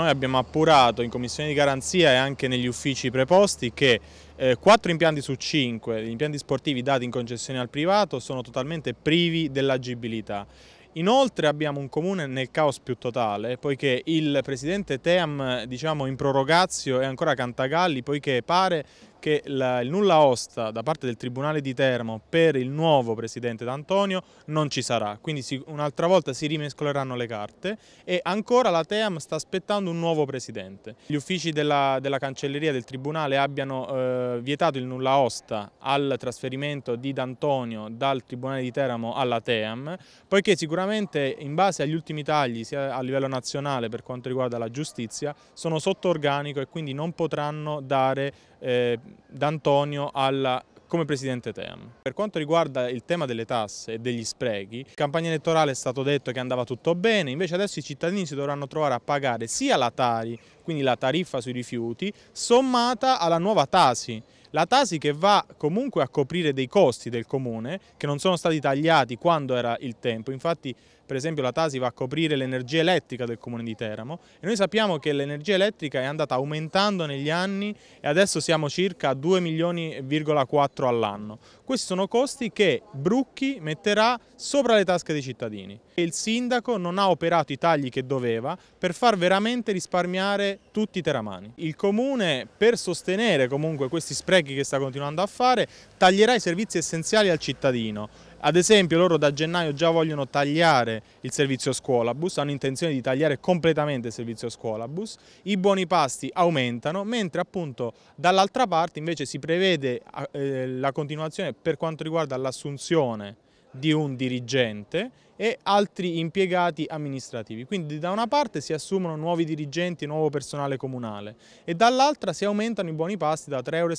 Noi abbiamo appurato in commissione di garanzia e anche negli uffici preposti che eh, 4 impianti su 5, gli impianti sportivi dati in concessione al privato, sono totalmente privi dell'agibilità. Inoltre abbiamo un comune nel caos più totale, poiché il presidente Team, diciamo in prorogazio, è ancora Cantagalli, poiché pare che la, il nulla osta da parte del Tribunale di Termo per il nuovo Presidente D'Antonio non ci sarà, quindi un'altra volta si rimescoleranno le carte e ancora la Team sta aspettando un nuovo Presidente. Gli uffici della, della Cancelleria del Tribunale abbiano eh, vietato il nulla osta al trasferimento di D'Antonio dal Tribunale di Teramo alla Team, poiché sicuramente in base agli ultimi tagli sia a livello nazionale per quanto riguarda la giustizia sono sotto organico e quindi non potranno dare eh, D'Antonio alla come presidente Team. Per quanto riguarda il tema delle tasse e degli sprechi, in campagna elettorale è stato detto che andava tutto bene, invece adesso i cittadini si dovranno trovare a pagare sia la Tari, quindi la tariffa sui rifiuti, sommata alla nuova Tasi, la Tasi che va comunque a coprire dei costi del comune che non sono stati tagliati quando era il tempo, infatti per esempio la Tasi va a coprire l'energia elettrica del comune di Teramo e noi sappiamo che l'energia elettrica è andata aumentando negli anni e adesso siamo circa a 2 milioni,4 all'anno. Questi sono costi che Brucchi metterà sopra le tasche dei cittadini. Il sindaco non ha operato i tagli che doveva per far veramente risparmiare tutti i teramani. Il comune per sostenere comunque questi sprechi colleghi che sta continuando a fare, taglierà i servizi essenziali al cittadino. Ad esempio loro da gennaio già vogliono tagliare il servizio scuolabus, hanno intenzione di tagliare completamente il servizio scuolabus, i buoni pasti aumentano, mentre appunto dall'altra parte invece si prevede eh, la continuazione per quanto riguarda l'assunzione di un dirigente e altri impiegati amministrativi. Quindi da una parte si assumono nuovi dirigenti, nuovo personale comunale e dall'altra si aumentano i buoni pasti da 3,60 euro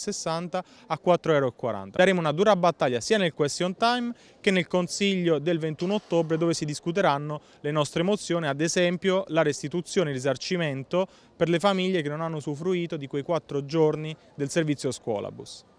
a 4,40 euro. Daremo una dura battaglia sia nel question time che nel consiglio del 21 ottobre dove si discuteranno le nostre mozioni, ad esempio la restituzione, il risarcimento per le famiglie che non hanno usufruito di quei quattro giorni del servizio scuolabus.